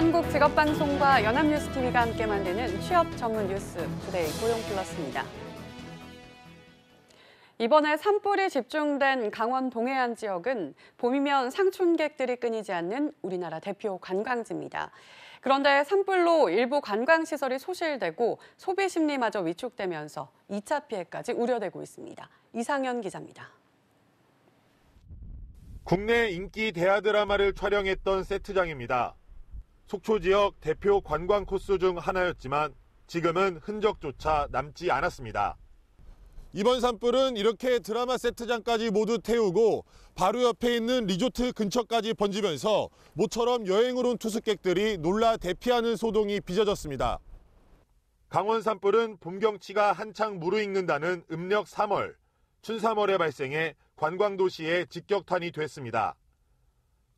한국직업방송과 연합뉴스TV가 함께 만드는 취업 전문 뉴스 투데이 고용플러스입니다. 이번에 산불이 집중된 강원 동해안 지역은 봄이면 상춘객들이 끊이지 않는 우리나라 대표 관광지입니다. 그런데 산불로 일부 관광시설이 소실되고 소비 심리마저 위축되면서 2차 피해까지 우려되고 있습니다. 이상현 기자입니다. 국내 인기 대하 드라마를 촬영했던 세트장입니다. 속초 지역 대표 관광 코스 중 하나였지만 지금은 흔적조차 남지 않았습니다. 이번 산불은 이렇게 드라마 세트장까지 모두 태우고 바로 옆에 있는 리조트 근처까지 번지면서 모처럼 여행을 온 투숙객들이 놀라 대피하는 소동이 빚어졌습니다. 강원 산불은 봄 경치가 한창 무르익는다는 음력 3월, 춘삼월에 발생해 관광도시에 직격탄이 됐습니다.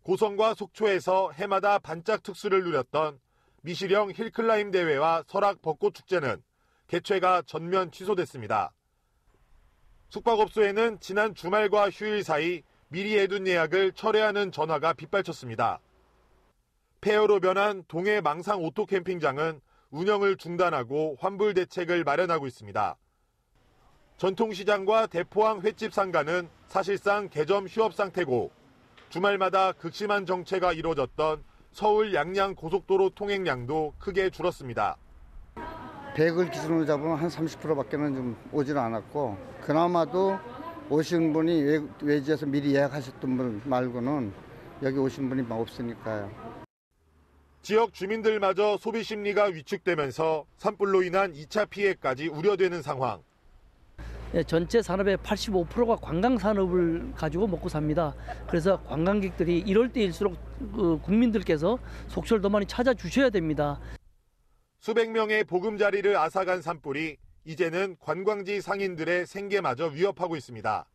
고성과 속초에서 해마다 반짝 특수를 누렸던 미시령 힐클라임 대회와 설악 벚꽃 축제는 개최가 전면 취소됐습니다. 숙박업소에는 지난 주말과 휴일 사이 미리 해둔 예약을 철회하는 전화가 빗발쳤습니다. 폐허로 변한 동해 망상 오토 캠핑장은 운영을 중단하고 환불 대책을 마련하고 있습니다. 전통시장과 대포항 횟집 상가는 사실상 개점 휴업 상태고 주말마다 극심한 정체가 이뤄졌던 서울 양양 고속도로 통행량도 크게 줄었습니다. 100을 기준으로 잡으면 한 30%밖에는 좀 오지는 않았고 그나마도 오신 분이 외, 지에서 미리 예약하셨던 분 말고는 여기 오신 분이 없으니까요. 지역 주민들마저 소비 심리가 위축되면서 산불로 인한 2차 피해까지 우려되는 상황. 예, 전체 산업의 85%가 관광 산업을 가지고 먹고 삽니다. 그래서 관광객들이 이럴 때일수록 그 국민들께서 속초를 많이 찾아주셔야 됩니다. 수백 명의 보금자리를 앗아간 산불이 이제는 관광지 상인들의 생계마저 위협하고 있습니다.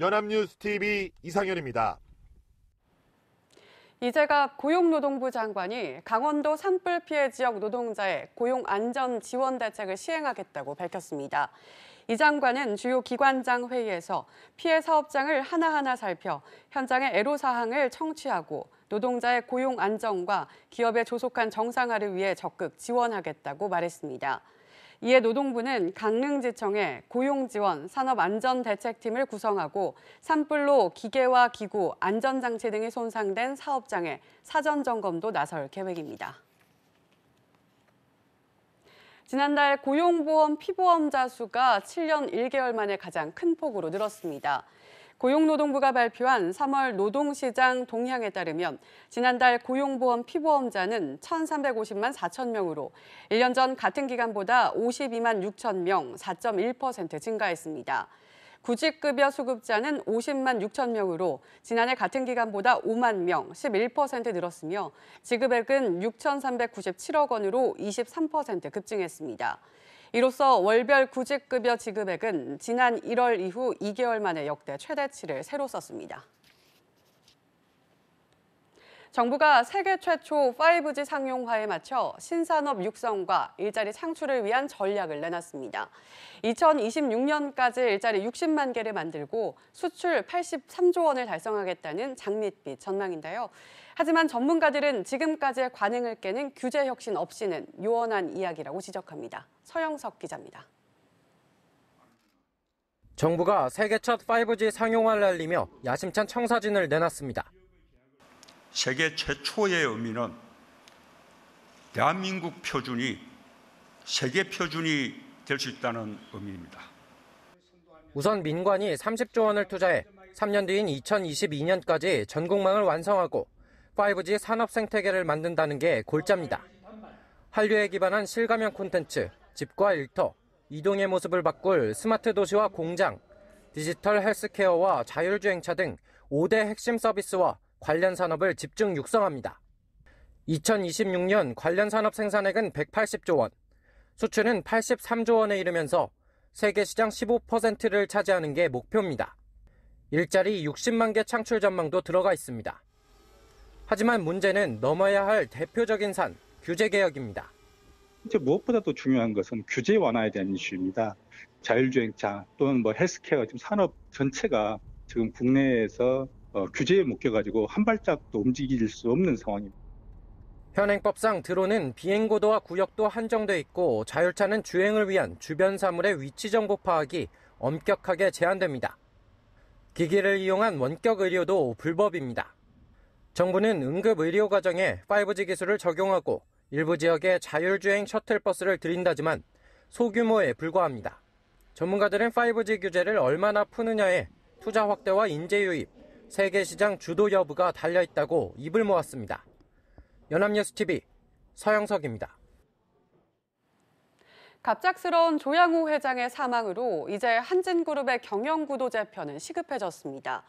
연합뉴스 TV 이상현입니다. 이제가 고용노동부 장관이 강원도 산불 피해 지역 노동자의 고용 안전 지원 대책을 시행하겠다고 밝혔습니다. 이 장관은 주요 기관장 회의에서 피해 사업장을 하나하나 살펴 현장의 애로사항을 청취하고 노동자의 고용 안정과 기업의 조속한 정상화를 위해 적극 지원하겠다고 말했습니다. 이에 노동부는 강릉지청에 고용지원 산업안전대책팀을 구성하고 산불로 기계와 기구, 안전장치 등이 손상된 사업장의 사전점검도 나설 계획입니다. 지난달 고용보험 피보험자 수가 7년 1개월 만에 가장 큰 폭으로 늘었습니다. 고용노동부가 발표한 3월 노동시장 동향에 따르면 지난달 고용보험 피보험자는 1,350만 4천 명으로 1년 전 같은 기간보다 52만 6천 명, 4.1% 증가했습니다. 구직급여 수급자는 50만 6천 명으로 지난해 같은 기간보다 5만 명, 11% 늘었으며 지급액은 6,397억 원으로 23% 급증했습니다. 이로써 월별 구직급여 지급액은 지난 1월 이후 2개월 만에 역대 최대치를 새로 썼습니다. 정부가 세계 최초 5G 상용화에 맞춰 신산업 육성과 일자리 창출을 위한 전략을 내놨습니다. 2026년까지 일자리 60만 개를 만들고 수출 83조 원을 달성하겠다는 장밋빛 전망인데요. 하지만 전문가들은 지금까지의 관행을 깨는 규제 혁신 없이는 요원한 이야기라고 지적합니다. 서영석 기자입니다. 정부가 세계 첫 5G 상용화를 알리며 야심찬 청사진을 내놨습니다. 세계 최초의 의미는 대한민국 표준이 세계 표준이 될 수 있다는 의미입니다. 우선 민관이 30조 원을 투자해 3년 뒤인 2022년까지 전국망을 완성하고 5G 산업 생태계를 만든다는 게 골자입니다. 한류에 기반한 실감형 콘텐츠, 집과 일터, 이동의 모습을 바꿀 스마트 도시와 공장, 디지털 헬스케어와 자율주행차 등 5대 핵심 서비스와 관련 산업을 집중 육성합니다. 2026년 관련 산업 생산액은 180조 원, 수출은 83조 원에 이르면서 세계 시장 15%를 차지하는 게 목표입니다. 일자리 60만 개 창출 전망도 들어가 있습니다. 하지만 문제는 넘어야 할 대표적인 산, 규제 개혁입니다. 이제 무엇보다도 중요한 것은 규제 완화에 대한 이슈입니다. 자율주행차 또는 뭐 헬스케어 지금 산업 전체가 지금 국내에서 어, 규제에 묶여가지고 한 발짝도 움직일 수 없는 상황입니다. 현행법상 드론은 비행고도와 구역도 한정돼 있고 자율차는 주행을 위한 주변 사물의 위치 정보 파악이 엄격하게 제한됩니다. 기기를 이용한 원격 의료도 불법입니다. 정부는 응급 의료 과정에 5G 기술을 적용하고 일부 지역에 자율주행 셔틀버스를 들인다지만 소규모에 불과합니다. 전문가들은 5G 규제를 얼마나 푸느냐에 투자 확대와 인재 유입, 세계 시장 주도 여부가 달려 있다고 입을 모았습니다. 연합뉴스 TV 서영석입니다. 갑작스러운 조양호 회장의 사망으로 이제 한진그룹의 경영구도 재편은 시급해졌습니다.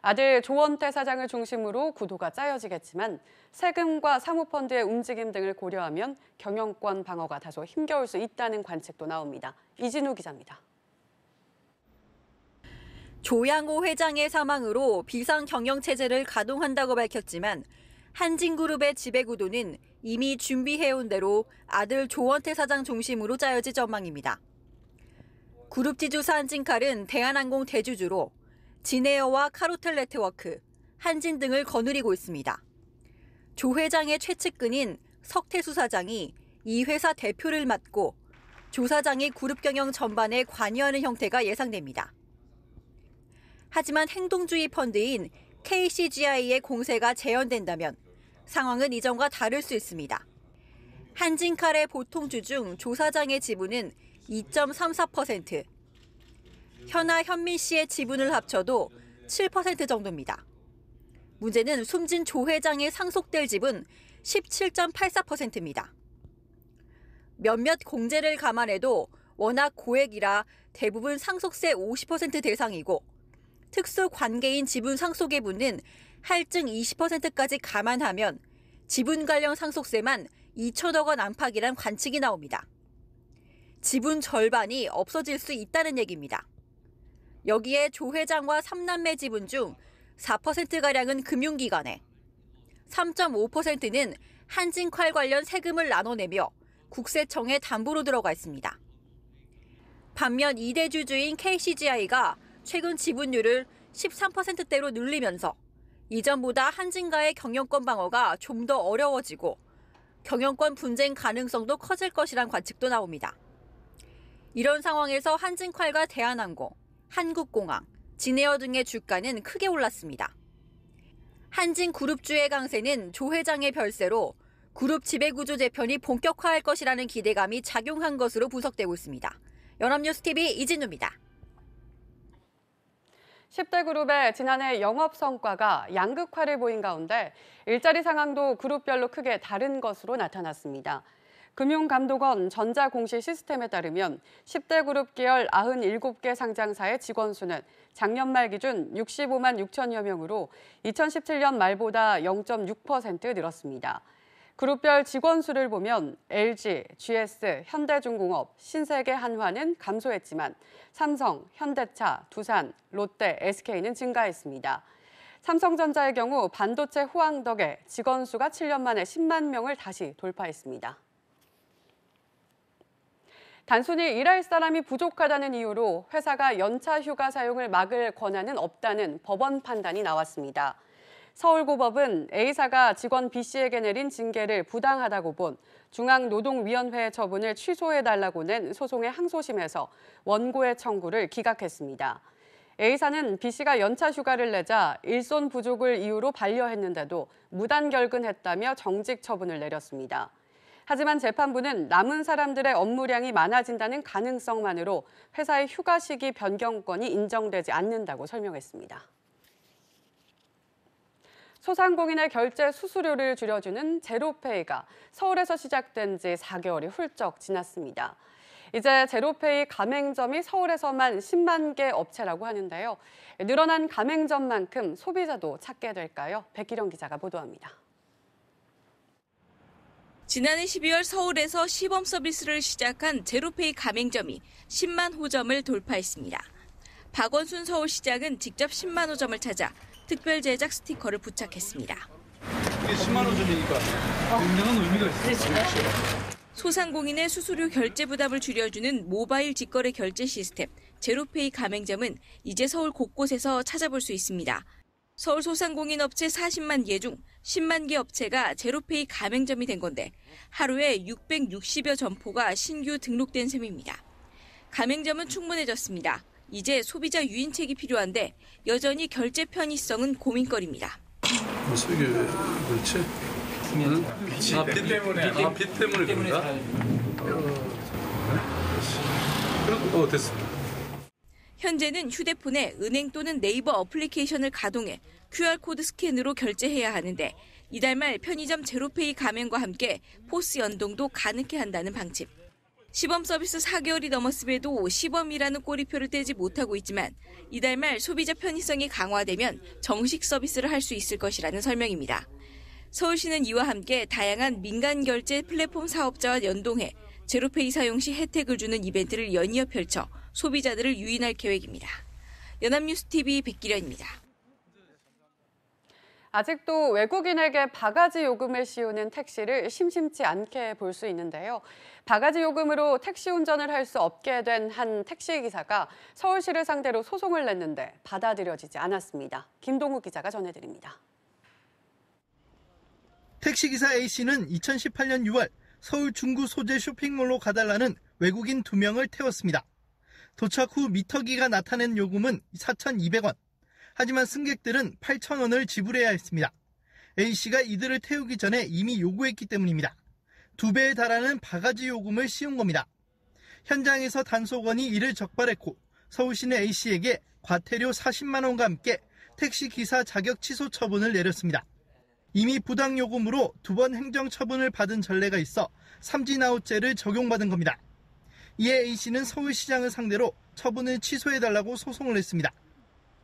아들 조원태 사장을 중심으로 구도가 짜여지겠지만 세금과 사모펀드의 움직임 등을 고려하면 경영권 방어가 다소 힘겨울 수 있다는 관측도 나옵니다. 이진우 기자입니다. 조양호 회장의 사망으로 비상 경영 체제를 가동한다고 밝혔지만 한진그룹의 지배구도는 이미 준비해온 대로 아들 조원태 사장 중심으로 짜여질 전망입니다. 그룹 지주사 한진칼은 대한항공 대주주로 진에어와 카로텔 네트워크, 한진 등을 거느리고 있습니다. 조 회장의 최측근인 석태수 사장이 이 회사 대표를 맡고 조 사장이 그룹 경영 전반에 관여하는 형태가 예상됩니다. 하지만 행동주의 펀드인 KCGI의 공세가 재현된다면 상황은 이전과 다를 수 있습니다. 한진칼의 보통주 중 조사장의 지분은 2.34%, 현아 현민 씨의 지분을 합쳐도 7% 정도입니다. 문제는 숨진 조 회장의 상속될 지분 17.84%입니다. 몇몇 공제를 감안해도 워낙 고액이라 대부분 상속세 50% 대상이고 특수 관계인 지분 상속의분은 할증 20%까지 감안하면 지분 관련 상속세만 2천억 원 안팎이란 관측이 나옵니다. 지분 절반이 없어질 수 있다는 얘기입니다. 여기에 조 회장과 3남매 지분 중 4%가량은 금융기관에, 3.5%는 한진칼 관련 세금을 나눠내며 국세청에 담보로 들어가 있습니다. 반면 이대 주주인 KCGI가 최근 지분율을 13%대로 늘리면서 이전보다 한진가의 경영권 방어가 좀 더 어려워지고 경영권 분쟁 가능성도 커질 것이란 관측도 나옵니다. 이런 상황에서 한진칼과 대한항공, 한국공항, 진에어 등의 주가는 크게 올랐습니다. 한진그룹주의 강세는 조 회장의 별세로 그룹 지배구조 재편이 본격화할 것이라는 기대감이 작용한 것으로 분석되고 있습니다. 연합뉴스TV 이진우입니다. 10대 그룹의 지난해 영업 성과가 양극화를 보인 가운데 일자리 상황도 그룹별로 크게 다른 것으로 나타났습니다. 금융감독원 전자공시 시스템에 따르면 10대 그룹 계열 97개 상장사의 직원 수는 작년 말 기준 65만 6천여 명으로 2017년 말보다 0.6% 늘었습니다. 그룹별 직원 수를 보면 LG, GS, 현대중공업, 신세계 한화는 감소했지만 삼성, 현대차, 두산, 롯데, SK는 증가했습니다. 삼성전자의 경우 반도체 호황 덕에 직원 수가 7년 만에 10만 명을 다시 돌파했습니다. 단순히 일할 사람이 부족하다는 이유로 회사가 연차 휴가 사용을 막을 권한은 없다는 법원 판단이 나왔습니다. 서울고법은 A사가 직원 B씨에게 내린 징계를 부당하다고 본 중앙노동위원회 처분을 취소해달라고 낸 소송의 항소심에서 원고의 청구를 기각했습니다. A사는 B씨가 연차 휴가를 내자 일손 부족을 이유로 반려했는데도 무단결근했다며 정직 처분을 내렸습니다. 하지만 재판부는 남은 사람들의 업무량이 많아진다는 가능성만으로 회사의 휴가 시기 변경권이 인정되지 않는다고 설명했습니다. 소상공인의 결제 수수료를 줄여주는 제로페이가 서울에서 시작된 지 4개월이 훌쩍 지났습니다. 이제 제로페이 가맹점이 서울에서만 10만 개 업체라고 하는데요. 늘어난 가맹점만큼 소비자도 찾게 될까요? 백기령 기자가 보도합니다. 지난해 12월 서울에서 시범 서비스를 시작한 제로페이 가맹점이 10만 호점을 돌파했습니다. 박원순 서울시장은 직접 10만 호점을 찾아 특별 제작 스티커를 부착했습니다. 10만 원전이니까 굉장한 의미가 있어요. 그렇죠. 소상공인의 수수료 결제 부담을 줄여주는 모바일 직거래 결제 시스템 제로페이 가맹점은 이제 서울 곳곳에서 찾아볼 수 있습니다. 서울 소상공인 업체 40만 개 중 10만 개 업체가 제로페이 가맹점이 된 건데 하루에 660여 점포가 신규 등록된 셈입니다. 가맹점은 충분해졌습니다. 이제 소비자 유인책이 필요한데 여전히 결제 편의성은 고민거리입니다. 무슨 이게 그렇지? 응? 빛, 아, 때문에 빛, 아, 때문에 그런가? 어, 됐어. 현재는 휴대폰에 은행 또는 네이버 어플리케이션을 가동해 QR코드 스캔으로 결제해야 하는데 이달 말 편의점 제로페이 가맹과 함께 포스 연동도 가능케 한다는 방침. 시범 서비스 4개월이 넘었음에도 시범이라는 꼬리표를 떼지 못하고 있지만 이달 말 소비자 편의성이 강화되면 정식 서비스를 할 수 있을 것이라는 설명입니다. 서울시는 이와 함께 다양한 민간 결제 플랫폼 사업자와 연동해 제로페이 사용 시 혜택을 주는 이벤트를 연이어 펼쳐 소비자들을 유인할 계획입니다. 연합뉴스TV 백기련입니다. 아직도 외국인에게 바가지 요금을 씌우는 택시를 심심치 않게 볼 수 있는데요. 바가지 요금으로 택시 운전을 할 수 없게 된 한 택시 기사가 서울시를 상대로 소송을 냈는데 받아들여지지 않았습니다. 김동욱 기자가 전해드립니다. 택시기사 A씨는 2018년 6월 서울 중구 소재 쇼핑몰로 가달라는 외국인 2명을 태웠습니다. 도착 후 미터기가 나타낸 요금은 4,200원. 하지만 승객들은 8,000원을 지불해야 했습니다. A씨가 이들을 태우기 전에 이미 요구했기 때문입니다. 두 배에 달하는 바가지 요금을 씌운 겁니다. 현장에서 단속원이 이를 적발했고 서울시는 A씨에게 과태료 40만 원과 함께 택시 기사 자격 취소 처분을 내렸습니다. 이미 부당 요금으로 두 번 행정 처분을 받은 전례가 있어 삼진아웃제를 적용받은 겁니다. 이에 A씨는 서울시장을 상대로 처분을 취소해달라고 소송을 했습니다.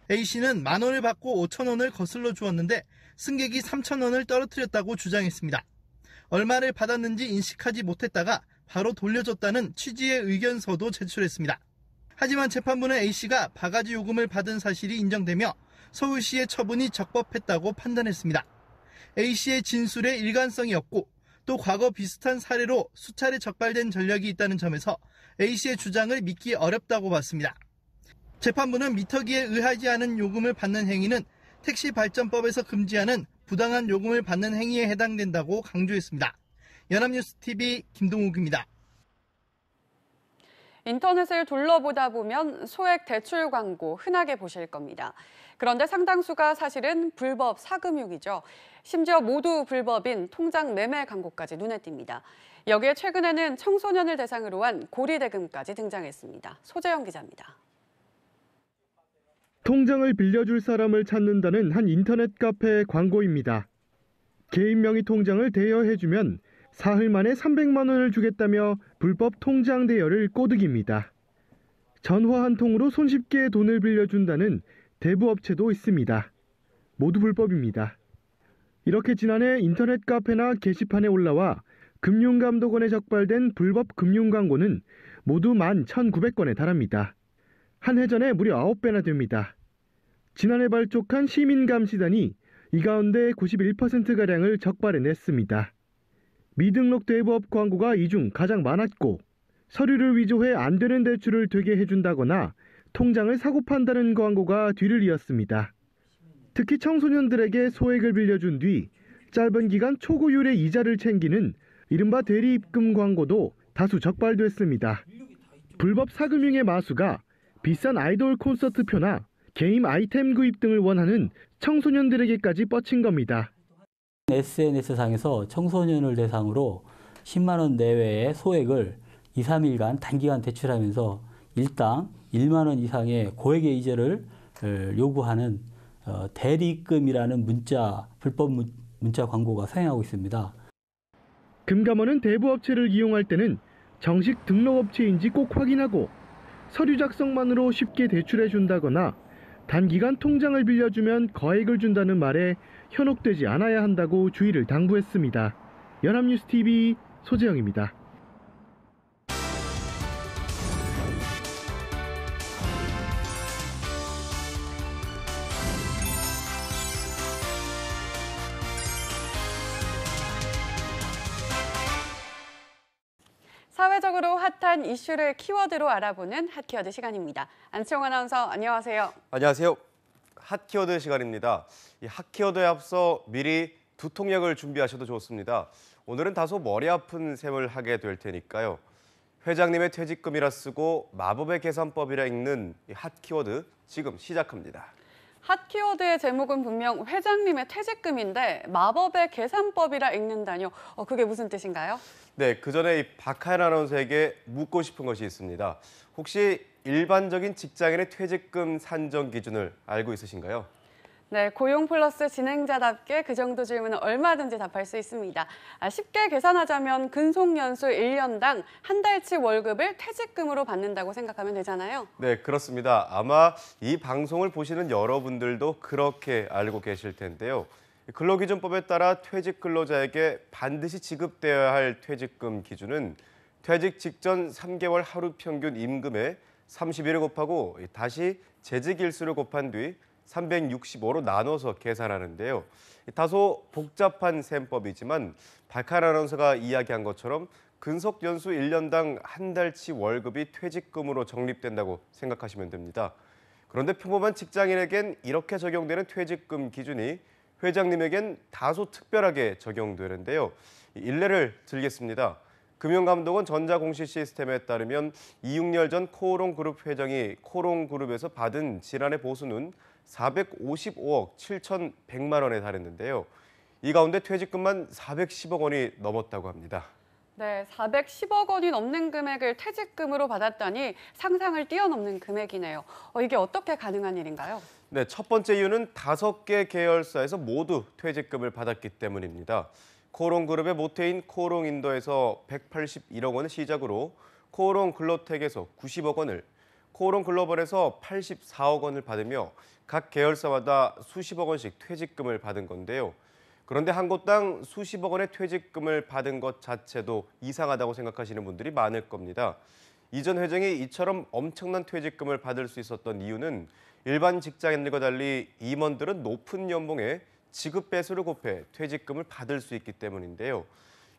A씨는 만원을 받고 5천원을 거슬러 주었는데 승객이 3천원을 떨어뜨렸다고 주장했습니다. 얼마를 받았는지 인식하지 못했다가 바로 돌려줬다는 취지의 의견서도 제출했습니다. 하지만 재판부는 A씨가 바가지 요금을 받은 사실이 인정되며 서울시의 처분이 적법했다고 판단했습니다. A씨의 진술에 일관성이 없고 또 과거 비슷한 사례로 수차례 적발된 전력이 있다는 점에서 A씨의 주장을 믿기 어렵다고 봤습니다. 재판부는 미터기에 의하지 않은 요금을 받는 행위는 택시 발전법에서 금지하는 부당한 요금을 받는 행위에 해당된다고 강조했습니다. 연합뉴스 TV 김동욱입니다. 인터넷을 둘러보다 보면 소액 대출 광고 흔하게 보실 겁니다. 그런데 상당수가 사실은 불법 사금융이죠. 심지어 모두 불법인 통장 매매 광고까지 눈에 띕니다. 여기에 최근에는 청소년을 대상으로 한 고리대금까지 등장했습니다. 소재영 기자입니다. 통장을 빌려줄 사람을 찾는다는 한 인터넷 카페의 광고입니다. 개인 명의 통장을 대여해주면 사흘 만에 300만 원을 주겠다며 불법 통장 대여를 꼬드깁니다. 전화 한 통으로 손쉽게 돈을 빌려준다는 대부업체도 있습니다. 모두 불법입니다. 이렇게 지난해 인터넷 카페나 게시판에 올라와 금융감독원에 적발된 불법 금융 광고는 모두 1,900건에 1 달합니다. 한 해 전에 무려 9배나 됩니다. 지난해 발족한 시민감시단이 이 가운데 91%가량을 적발해냈습니다. 미등록 대부업 광고가 이 중 가장 많았고 서류를 위조해 안 되는 대출을 되게 해준다거나 통장을 사고판다는 광고가 뒤를 이었습니다. 특히 청소년들에게 소액을 빌려준 뒤 짧은 기간 초고율의 이자를 챙기는 이른바 대리입금 광고도 다수 적발됐습니다. 불법 사금융의 마수가 비싼 아이돌 콘서트 표나 게임 아이템 구입 등을 원하는 청소년들에게까지 뻗친 겁니다. SNS상에서 청소년을 대상으로 10만 원 내외의 소액을 2, 3일간 단기간 대출하면서 일당 1만 원 이상의 고액의 이자를 어, 요구하는 어, 대리금이라는 문자 불법 문자 광고가 서행하고 있습니다. 금감원은 대부업체를 이용할 때는 정식 등록업체인지 꼭 확인하고 서류 작성만으로 쉽게 대출해 준다거나 단기간 통장을 빌려주면 거액을 준다는 말에 현혹되지 않아야 한다고 주의를 당부했습니다. 연합뉴스TV 소재영입니다. 핫한 이슈를 키워드로 알아보는 핫키워드 시간입니다. 안치홍 아나운서 안녕하세요. 안녕하세요. 핫키워드 시간입니다. 이 핫키워드에 앞서 미리 두통약을 준비하셔도 좋습니다. 오늘은 다소 머리 아픈 셈을 하게 될 테니까요. 회장님의 퇴직금이라 쓰고 마법의 계산법이라 읽는 핫키워드 지금 시작합니다. 핫 키워드의 제목은 분명 회장님의 퇴직금인데 마법의 계산법이라 읽는다뇨. 어, 그게 무슨 뜻인가요? 네, 그 전에 이 박하연 아나운서에게 묻고 싶은 것이 있습니다. 혹시 일반적인 직장인의 퇴직금 산정 기준을 알고 있으신가요? 네, 고용 플러스 진행자답게 그 정도 질문은 얼마든지 답할 수 있습니다. 아, 쉽게 계산하자면 근속연수 1년당 한 달치 월급을 퇴직금으로 받는다고 생각하면 되잖아요. 네, 그렇습니다. 아마 이 방송을 보시는 여러분들도 그렇게 알고 계실 텐데요. 근로기준법에 따라 퇴직 근로자에게 반드시 지급되어야 할 퇴직금 기준은 퇴직 직전 3개월 하루 평균 임금의 31을 곱하고 다시 재직 일수를 곱한 뒤 365로 나눠서 계산하는데요. 다소 복잡한 셈법이지만 발칸 아나운서가 이야기한 것처럼 근속 연수 1년당 한 달치 월급이 퇴직금으로 적립된다고 생각하시면 됩니다. 그런데 평범한 직장인에겐 이렇게 적용되는 퇴직금 기준이 회장님에겐 다소 특별하게 적용되는데요. 일례를 들겠습니다. 금융감독원 전자공시 시스템에 따르면 이육렬 전 코오롱그룹 회장이 코오롱그룹에서 받은 지난해 보수는 455억 7,100만 원에 달했는데요. 이 가운데 퇴직금만 410억 원이 넘었다고 합니다. 네, 410억 원이 넘는 금액을 퇴직금으로 받았다니 상상을 뛰어넘는 금액이네요. 어, 이게 어떻게 가능한 일인가요? 네, 첫 번째 이유는 다섯 개 계열사에서 모두 퇴직금을 받았기 때문입니다. 코롱그룹의 오 모태인 코오롱인도에서 181억 원을 시작으로 코롱글로텍에서 오 90억 원을, 코롱글로벌에서 오 84억 원을 받으며 각 계열사마다 수십억 원씩 퇴직금을 받은 건데요. 그런데 한 곳당 수십억 원의 퇴직금을 받은 것 자체도 이상하다고 생각하시는 분들이 많을 겁니다. 이전 회장이 이처럼 엄청난 퇴직금을 받을 수 있었던 이유는 일반 직장인들과 달리 임원들은 높은 연봉에 지급 배수를 곱해 퇴직금을 받을 수 있기 때문인데요.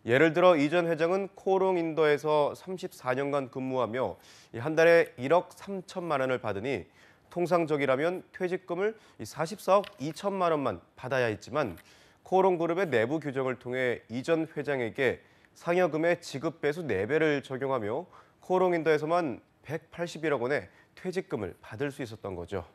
예를 들어 이전 회장은 코롱 인도에서 34년간 근무하며 한 달에 1억 3천만 원을 받으니 통상적이라면 퇴직금을 44억 2천만 원만 받아야 했지만 코롱 그룹의 내부 규정을 통해 이전 회장에게 상여금의 지급 배수 4배를 적용하며 코롱 인도에서만 181억 원의 퇴직금을 받을 수 있었던 거죠.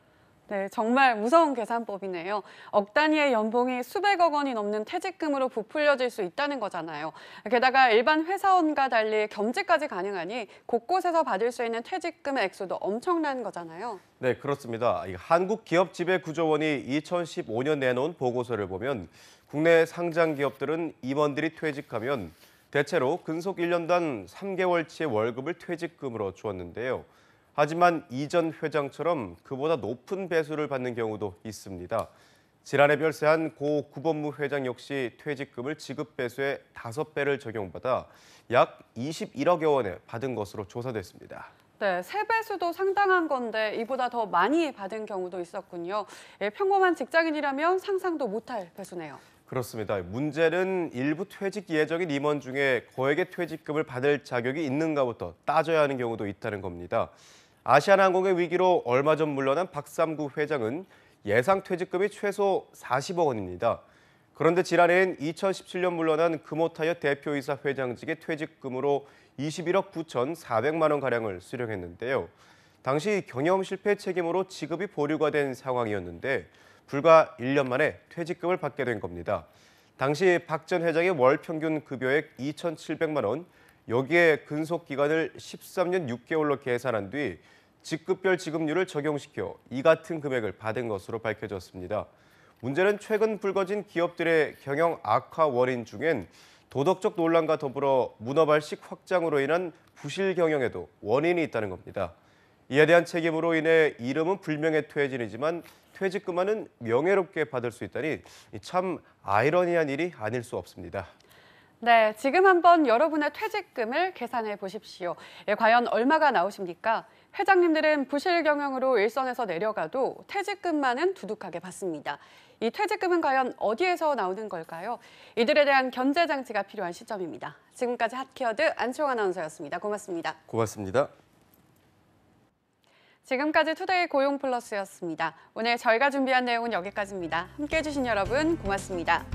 네, 정말 무서운 계산법이네요. 억 단위의 연봉이 수백억 원이 넘는 퇴직금으로 부풀려질 수 있다는 거잖아요. 게다가 일반 회사원과 달리 겸직까지 가능하니 곳곳에서 받을 수 있는 퇴직금 액수도 엄청난 거잖아요. 네, 그렇습니다. 한국기업지배구조원이 2015년 내놓은 보고서를 보면 국내 상장 기업들은 임원들이 퇴직하면 대체로 근속 1년단 3개월치의 월급을 퇴직금으로 주었는데요. 하지만 이전 회장처럼 그보다 높은 배수를 받는 경우도 있습니다. 지난해 별세한 고 구본무 회장 역시 퇴직금을 지급 배수의 5배를 적용받아 약 21억여 원을 받은 것으로 조사됐습니다. 네, 세배수도 상당한 건데 이보다 더 많이 받은 경우도 있었군요. 예, 평범한 직장인이라면 상상도 못할 배수네요. 그렇습니다. 문제는 일부 퇴직 예정인 임원 중에 거액의 퇴직금을 받을 자격이 있는가부터 따져야 하는 경우도 있다는 겁니다. 아시아나항공의 위기로 얼마 전 물러난 박삼구 회장은 예상 퇴직금이 최소 40억 원입니다. 그런데 지난해엔 2017년 물러난 금호타이어 대표이사 회장직의 퇴직금으로 21억 9,400만 원가량을 수령했는데요. 당시 경영 실패 책임으로 지급이 보류가 된 상황이었는데 불과 1년 만에 퇴직금을 받게 된 겁니다. 당시 박 전 회장의 월 평균 급여액 2,700만 원, 여기에 근속 기간을 13년 6개월로 계산한 뒤 직급별 지급률을 적용시켜 이 같은 금액을 받은 것으로 밝혀졌습니다. 문제는 최근 불거진 기업들의 경영 악화 원인 중엔 도덕적 논란과 더불어 문어발식 확장으로 인한 부실 경영에도 원인이 있다는 겁니다. 이에 대한 책임으로 인해 이름은 불명예 퇴진이지만 퇴직금만은 명예롭게 받을 수 있다니 참 아이러니한 일이 아닐 수 없습니다. 네, 지금 한번 여러분의 퇴직금을 계산해 보십시오. 예, 과연 얼마가 나오십니까? 회장님들은 부실 경영으로 일선에서 내려가도 퇴직금만은 두둑하게 받습니다. 이 퇴직금은 과연 어디에서 나오는 걸까요? 이들에 대한 견제 장치가 필요한 시점입니다. 지금까지 핫키워드 안치홍 아나운서였습니다. 고맙습니다. 고맙습니다. 지금까지 투데이 고용 플러스였습니다. 오늘 저희가 준비한 내용은 여기까지입니다. 함께해 주신 여러분 고맙습니다.